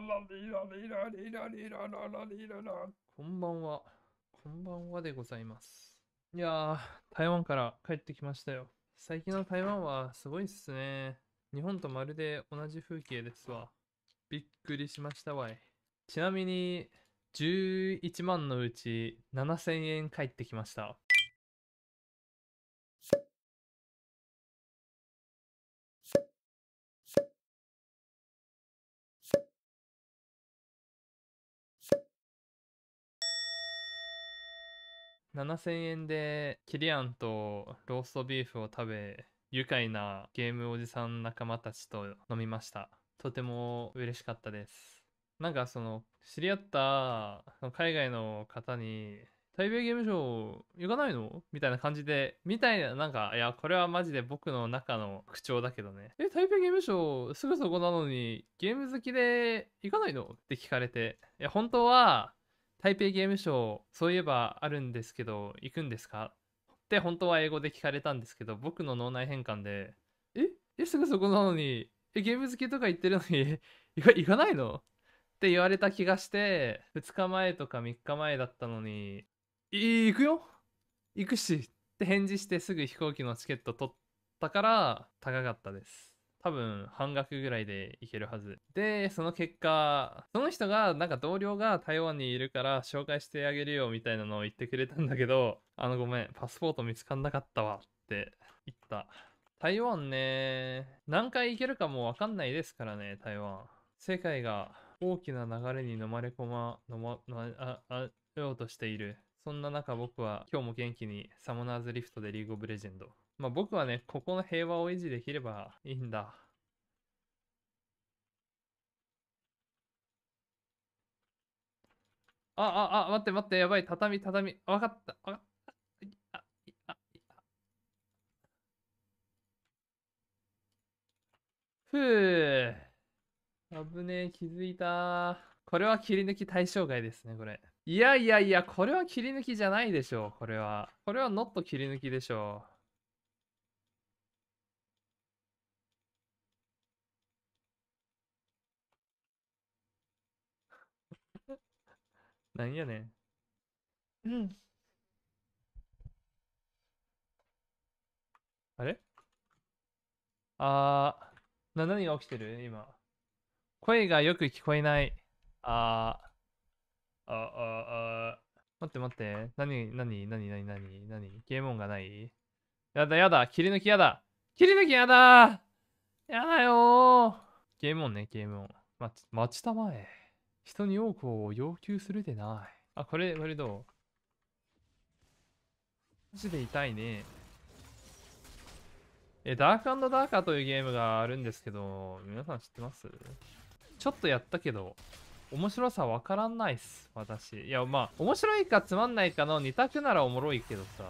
こんばんは。こんばんはでございます。いやー、台湾から帰ってきましたよ。最近の台湾はすごいっすね。日本とまるで同じ風景ですわ。びっくりしましたわい。ちなみに、11万のうち7000円返ってきました。7000円でキリアンとローストビーフを食べ、愉快なゲームおじさん仲間たちと飲みました。とても嬉しかったです。なんかその、知り合った海外の方に、台北ゲームショー行かないのみたいな感じで、みたいな、なんか、いや、これはマジで僕の中の口調だけどね。え、台北ゲームショーすぐそこなのに、ゲーム好きで行かないのって聞かれて、いや、本当は、台北ゲームショー、そういえばあるんですけど、行くんですかって本当は英語で聞かれたんですけど、僕の脳内変換で、ええ、すぐそこなのに、え、ゲーム好きとか言ってるのに 行かないのって言われた気がして、2日前とか3日前だったのに、行くよ行くしって返事してすぐ飛行機のチケット取ったから、高かったです。多分半額ぐらいでいけるはず。で、その結果、その人が、なんか同僚が台湾にいるから紹介してあげるよみたいなのを言ってくれたんだけど、あのごめん、パスポート見つかんなかったわって言った。台湾ね、何回行けるかもわかんないですからね、台湾。世界が大きな流れに飲まれ込ま、飲ま、あ、あ、ようとしている。そんな中僕は今日も元気にサモナーズリフトでリーグオブレジェンド。まあ僕はね、ここの平和を維持できればいいんだ。あ、あ、あ、待って待って、やばい、畳、畳。わかった、わかった。あ、あ、あ。ふぅ。危ねえ、気づいた。これは切り抜き対象外ですね、これ。いやいやいや、これは切り抜きじゃないでしょう、これは。これはノット切り抜きでしょう。なんやねん。うん。あれあー、な、何が起きてる今。声がよく聞こえない。あー、あ、あ、あ、待って待って。何、何、何、何、何、何、ゲーム音がないやだやだ、切り抜きやだ。切り抜きやだやだよゲーム音ね、ゲーム音。待ち、待ちたまえ。人に多くを要求するでない。あ、これ、これどうマジで痛いね。え、ダークダーカーというゲームがあるんですけど、皆さん知ってますちょっとやったけど、面白さわからんないっす、私。いや、まあ、面白いかつまんないかの2択ならおもろいけどさ。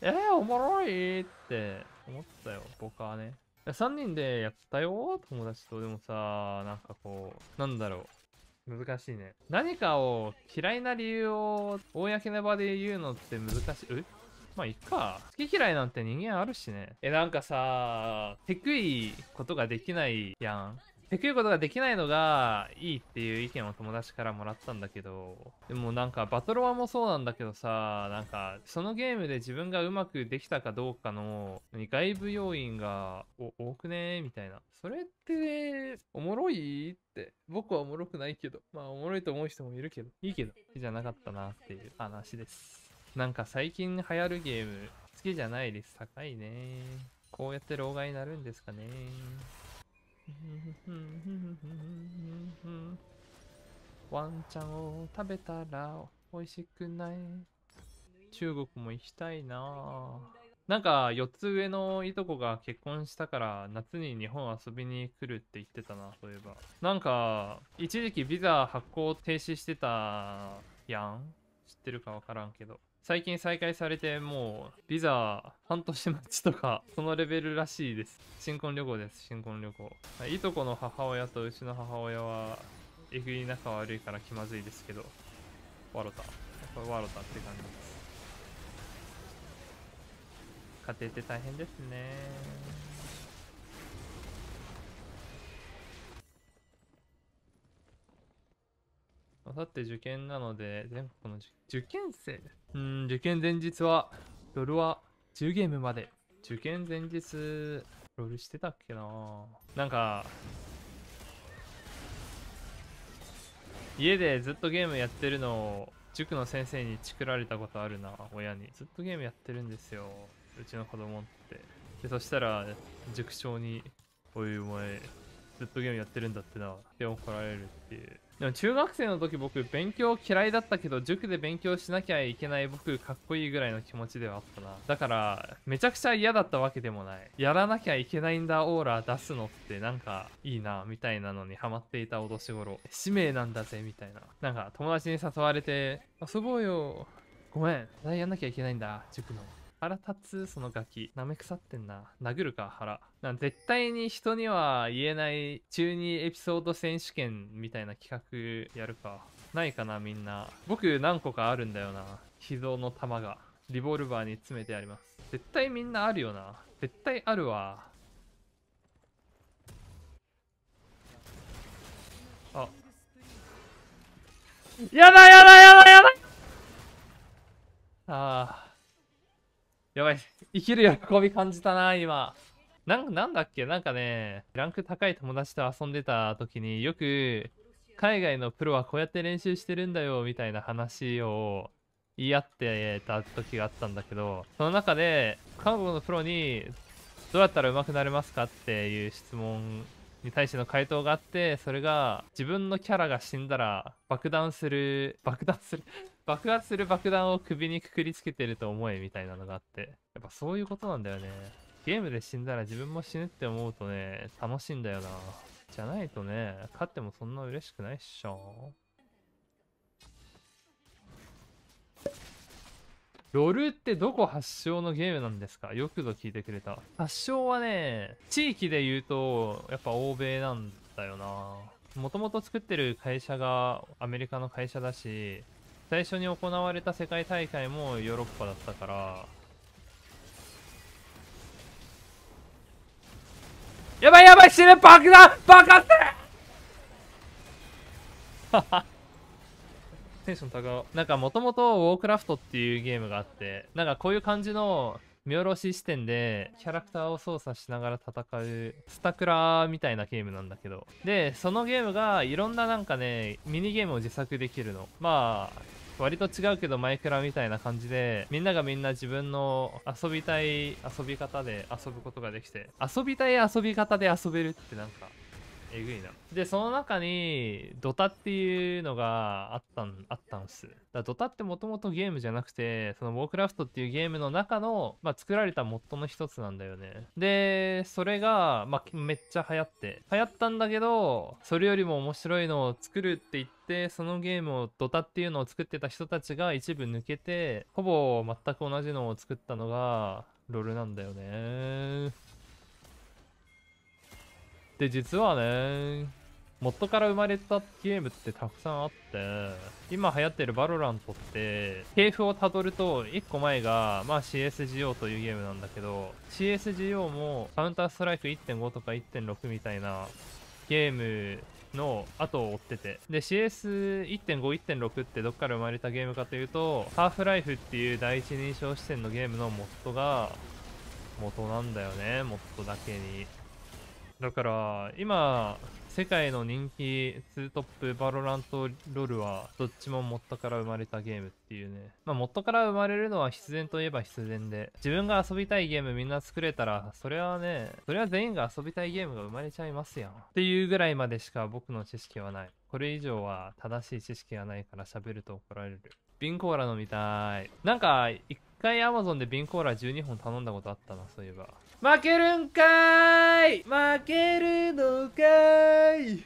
えー、おもろいって思ったよ、僕はね。や3人でやったよ、友達と。でもさ、なんかこう、なんだろう。難しいね。何かを嫌いな理由を公の場で言うのって難しい。えまあ、いっか。好き嫌いなんて人間あるしね。え、なんかさ、テクいことができないやん。できることができないのがいいっていう意見を友達からもらったんだけど、でもなんかバトロワもそうなんだけどさ、なんかそのゲームで自分がうまくできたかどうかの外部要因が多くねみたいな。それって、おもろいって、僕はおもろくないけど、まあおもろいと思う人もいるけど、いいけど、じゃなかったなっていう話です。なんか最近流行るゲーム、好きじゃないです。高いね。こうやって老害になるんですかね。ワンちゃんを食べたら美味しくない中国も行きたいななんか4つ上のいとこが結婚したから夏に日本遊びに来るって言ってたなそういえばなんか一時期ビザ発行停止してたやん知ってるかわからんけど最近再開されてもうビザ半年待ちとかそのレベルらしいです新婚旅行です新婚旅行いとこの母親とうちの母親はえぐい仲悪いから気まずいですけどワロタこれワロタって感じです家庭って大変ですねあさって受験なので、全国の受験生。うん、受験前日は、ロールは10ゲームまで。受験前日、ロールしてたっけななんか、家でずっとゲームやってるのを、塾の先生にチクられたことあるな、親に。ずっとゲームやってるんですよ、うちの子供って。で、そしたら、塾長に、おい、お前、ずっとゲームやってるんだってな、って怒られるっていう。でも中学生の時僕勉強嫌いだったけど塾で勉強しなきゃいけない僕かっこいいぐらいの気持ちではあったなだからめちゃくちゃ嫌だったわけでもないやらなきゃいけないんだオーラ出すのってなんかいいなみたいなのにハマっていたお年頃使命なんだぜみたいななんか友達に誘われて遊ぼうよごめんやんなきゃいけないんだ塾の腹立つ、そのガキ。舐め腐ってんな。殴るか、腹。な絶対に人には言えない中2エピソード選手権みたいな企画やるか。ないかな、みんな。僕何個かあるんだよな。秘蔵の弾が。リボルバーに詰めてあります。絶対みんなあるよな。絶対あるわ。あ。やだやだやばい。生きる喜び感じたな、今。なん、なんだっけなんかね、ランク高い友達と遊んでた時によく、海外のプロはこうやって練習してるんだよ、みたいな話を言い合ってた時があったんだけど、その中で、韓国のプロに、どうやったら上手くなれますかっていう質問に対しての回答があってそれが自分のキャラが死んだら爆弾する爆弾する爆発する爆弾を首にくくりつけてると思えみたいなのがあって。やっぱそういうことなんだよね。ゲームで死んだら自分も死ぬって思うとね、楽しいんだよな。じゃないとね、勝ってもそんな嬉しくないっしょ。ロルってどこ発祥のゲームなんですかよくぞ聞いてくれた。発祥はね、地域で言うと、やっぱ欧米なんだよな。もともと作ってる会社がアメリカの会社だし、最初に行われた世界大会もヨーロッパだったからやばいやばい死ぬ爆弾爆発っ テンション高なんかもともとウォークラフトっていうゲームがあってなんかこういう感じの見下ろし視点でキャラクターを操作しながら戦うスタクラみたいなゲームなんだけどでそのゲームがいろんななんかねミニゲームを自作できるのまあ割と違うけどマイクラみたいな感じで、みんながみんな自分の遊びたい遊び方で遊ぶことができて、遊びたい遊び方で遊べるってなんか、えぐいなでその中にドタっていうのがあったんあったんすだドタってもともとゲームじゃなくてそのウォークラフトっていうゲームの中の、まあ、作られたモッドの一つなんだよねでそれが、まあ、めっちゃ流行って流行ったんだけどそれよりも面白いのを作るって言ってそのゲームをドタっていうのを作ってた人たちが一部抜けてほぼ全く同じのを作ったのがロルなんだよねで、実はね、モッドから生まれたゲームってたくさんあって、今流行ってるバロラントって、系譜をたどると、1個前が、まあ CSGO というゲームなんだけど、CSGO もカウンターストライク1.5とか1.6みたいなゲームの後を追ってて。で、CS1.5、1.6ってどっから生まれたゲームかというと、ハーフライフっていう第一人称視点のゲームのモッドが、元なんだよね、モッドだけに。だから今世界の人気2トップバロラントロールはどっちも元から生まれたゲームっていうねまあ元から生まれるのは必然といえば必然で自分が遊びたいゲームみんな作れたらそれはねそれは全員が遊びたいゲームが生まれちゃいますやんっていうぐらいまでしか僕の知識はないこれ以上は正しい知識がないから喋ると怒られるビンコーラ飲みたいなんか一回アマゾンで瓶コーラ12本頼んだことあったな、そういえば。負けるんかーい負けるのかーい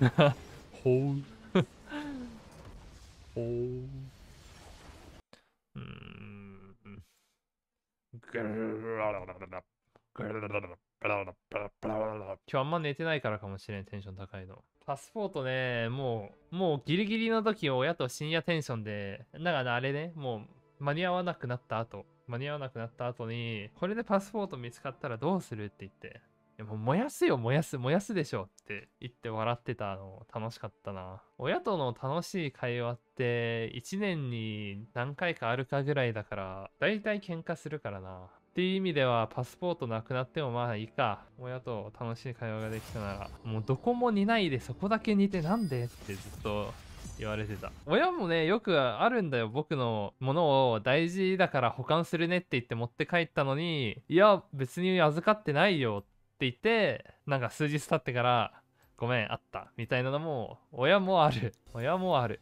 ほう。ほう。今日あんま寝てないからかもしれん、テンション高いの。パスポートね、もう、もうギリギリの時親と深夜テンションで、だからあれね、もう間に合わなくなった後、間に合わなくなった後に、これでパスポート見つかったらどうするって言って、いやもう燃やすよ、燃やす、燃やすでしょって言って笑ってたの楽しかったな。親との楽しい会話って一年に何回かあるかぐらいだから、だいたい喧嘩するからな。っていう意味ではパスポートなくなってもまあいいか親と楽しい会話ができたならもうどこも似ないでそこだけ似てなんでってずっと言われてた親もねよくあるんだよ僕のものを大事だから保管するねって言って持って帰ったのにいや別に預かってないよって言ってなんか数日経ってからごめんあったみたいなのも親もある親もある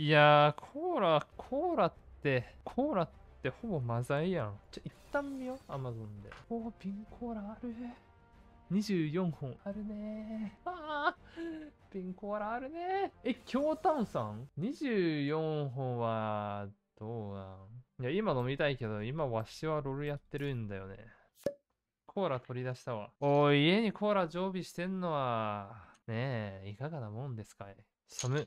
いやー、コーラ、コーラって、コーラってほぼまざいやん。ちょ、一旦見よう、アマゾンで。おー、ンコーラある。24本あるねああンコーラあるねえ、京丹さん ?24 本は、どうなんいや、今飲みたいけど、今わしはロールやってるんだよね。コーラ取り出したわ。おい、家にコーラ常備してんのは、ねえ、いかがなもんですかい寒っ。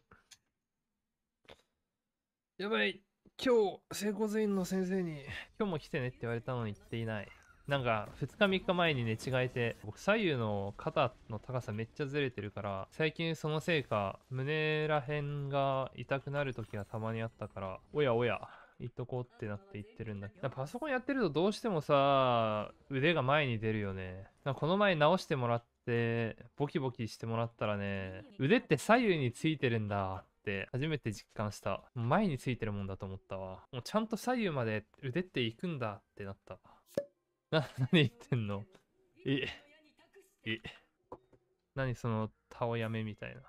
やばい、今日、整骨院の先生に、今日も来てねって言われたのに行っていない。なんか、2日3日前に寝違えて、僕左右の肩の高さめっちゃずれてるから、最近そのせいか、胸らへんが痛くなる時がたまにあったから、おやおや、行っとこうってなって言ってるんだけど、パソコンやってるとどうしてもさ、腕が前に出るよね。この前直してもらって、ボキボキしてもらったらね、腕って左右についてるんだ。って初めて実感した。前についてるもんだと思ったわ。もうちゃんと左右まで腕っていくんだってなった。な、何言ってんのえ、え、何その、たおやめみたいな。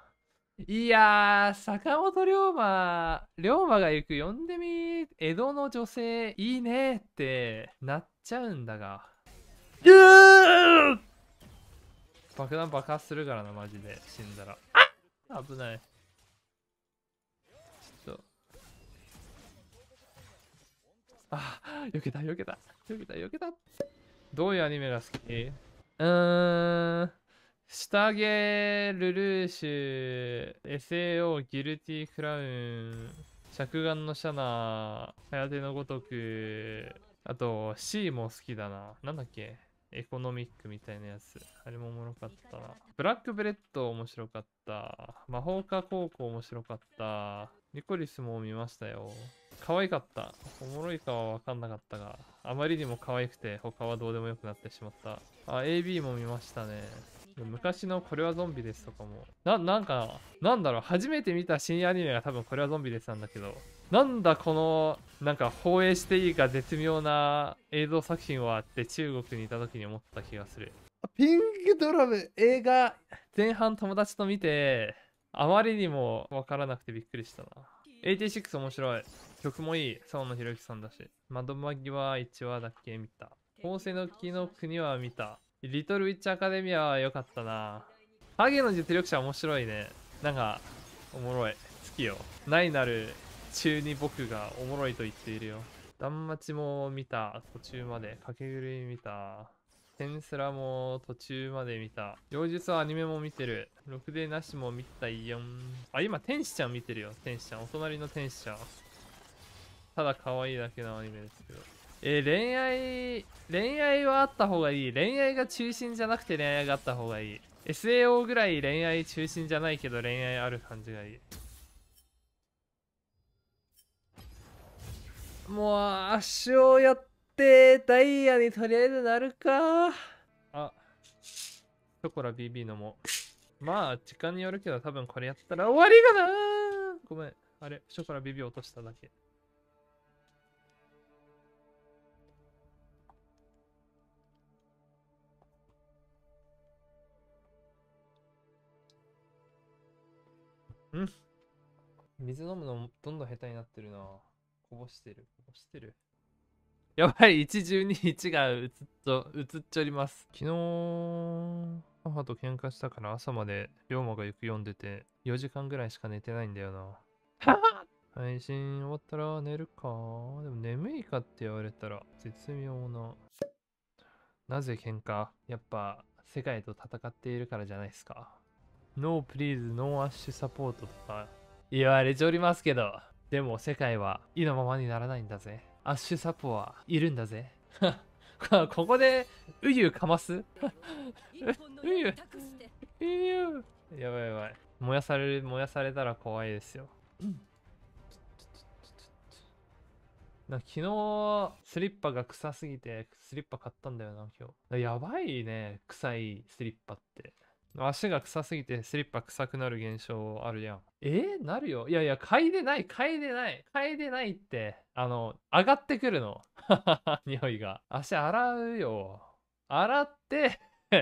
いやー、坂本龍馬、龍馬が行く呼んでみ、江戸の女性、いいねってなっちゃうんだが。う爆弾爆発するからな、マジで、死んだら。あ危ない。あ避けた、避けた、避けた、避けた。どういうアニメが好きうーん。下げ、ルルーシュ、SAO、ギルティ、クラウン、着眼のシャナー、早手のごとく、あと、C も好きだな。なんだっけエコノミックみたいなやつ。あれもおもろかったな。ブラックブレッド面白かった。魔法科高校面白かった。ニコリスも見ましたよ。可愛かった。おもろいかはわかんなかったが、あまりにも可愛くて他はどうでもよくなってしまった。あ、AB も見ましたね。昔のこれはゾンビですとかも。な、なんか、なんだろう、初めて見た新アニメが多分これはゾンビですなんだけど、なんだこの、なんか放映していいか絶妙な映像作品はあって中国にいた時に思った気がする。ピンクドラム映画前半友達と見て、あまりにもわからなくてびっくりしたな。86面白い。曲もいい、沢野ろきさんだし。窓紛は1話だけ見た。宝石の木の国は見た。リトルウィッチアカデミアは良かったな。ハゲの実力者面白いね。なんか、おもろい。好きよ。ないなる中に僕がおもろいと言っているよ。断末も見た。途中まで。駆け狂い見た。テンスラも途中まで見た。妖術はアニメも見てる。ろくでなしも見たいよん。あ、今天使ちゃん見てるよ。天使ちゃん。お隣の天使ちゃん。ただ可愛いだけのアニメですけど。えー、恋愛、恋愛はあった方がいい。恋愛が中心じゃなくて恋愛があった方がいい。SAO ぐらい恋愛中心じゃないけど恋愛ある感じがいい。もう足をやってダイヤにとりあえずなるか。あ、ショコラ BB のも。まあ、時間によるけど多分これやったら終わりかなごめん。あれ、ショコラ BB 落としただけ。ん水飲むのもどんどん下手になってるな。こぼしてる、こぼしてる。やばい、1十2 1が映っと、映っちょります。昨日、母と喧嘩したから朝まで龍馬がよく読んでて、4時間ぐらいしか寝てないんだよな。配信終わったら寝るか。でも眠いかって言われたら絶妙な。なぜ喧嘩やっぱ世界と戦っているからじゃないですか。No please, no シュサポートとか言われておりますけど、でも世界は意のままにならないんだぜ。アッシュサポはいるんだぜ。ここで、ウユかますウユウユやばいやばい。燃やされる、燃やされたら怖いですよ。な昨日、スリッパが臭すぎて、スリッパ買ったんだよな、今日。やばいね、臭いスリッパって。足が臭すぎてスリッパ臭くなる現象あるやん。えー、なるよ。いやいや、嗅いでない、嗅いでない、嗅いでないって、あの、上がってくるの。匂いが。足洗うよ。洗って い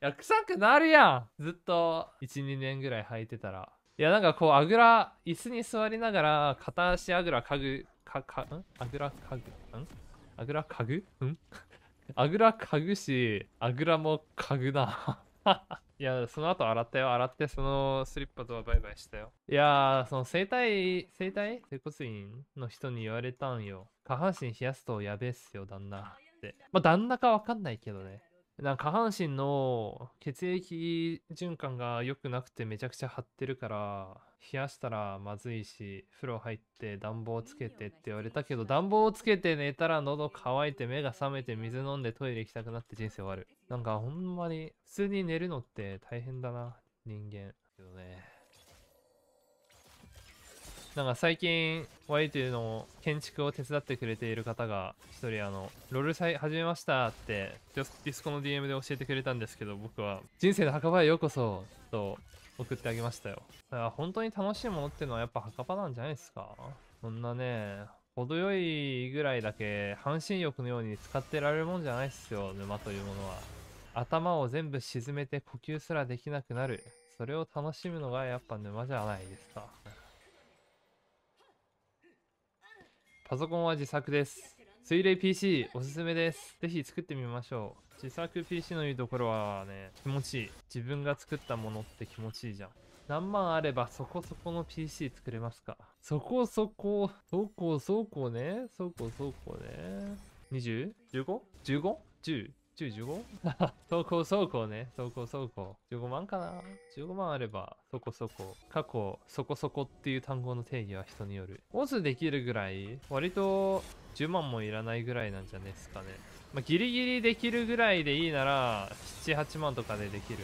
や、臭くなるやん。ずっと、1、2年ぐらい履いてたら。いや、なんかこう、あぐら、椅子に座りながら、片足あぐらかぐ、か、か、んあぐらかぐ、んあぐらかぐん あぐらかぐし、あぐらもかぐな。いや、その後洗ったよ。洗って、そのスリッパとはバイバイしたよ。いやその整体、整体整骨院の人に言われたんよ。下半身冷やすとやべえっすよ、旦那って。まあ、旦那かわかんないけどね。なんか下半身の血液循環が良くなくてめちゃくちゃ張ってるから、冷やしたらまずいし風呂入って暖房つけてって言われたけど暖房をつけて寝たら喉乾いて目が覚めて水飲んでトイレ行きたくなって人生終わるなんかほんまに普通に寝るのって大変だな人間けどねなんか最近 Y というのを建築を手伝ってくれている方が1人あの「ロールサイ始めました」ってディスコの DM で教えてくれたんですけど僕は「人生の墓場へようこそ」と送ってあげましたよ。だから本当に楽しいものってのはやっぱ墓場なんじゃないですかそんなね、程よいぐらいだけ半身浴のように使ってられるもんじゃないっすよ、沼というものは。頭を全部沈めて呼吸すらできなくなる。それを楽しむのがやっぱ沼じゃないですか。パソコンは自作です。水冷 PC おすすめです。ぜひ作ってみましょう。自作 PC のいいところはね、気持ちいい。自分が作ったものって気持ちいいじゃん。何万あればそこそこの PC 作れますかそこそこ、そこそこね、そこそこね。20?15?15?10? 中 15? 走行走行ね。走行走行。15万かな ?15 万あれば、そこそこ。過去、そこそこっていう単語の定義は人による。オスできるぐらい、割と10万もいらないぐらいなんじゃないですかね。まあ、ギリギリできるぐらいでいいなら、7、8万とかでできる。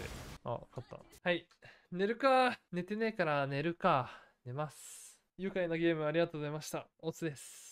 あ、勝った。はい。寝るか。寝てねえから寝るか。寝ます。愉快なゲームありがとうございました。オツです。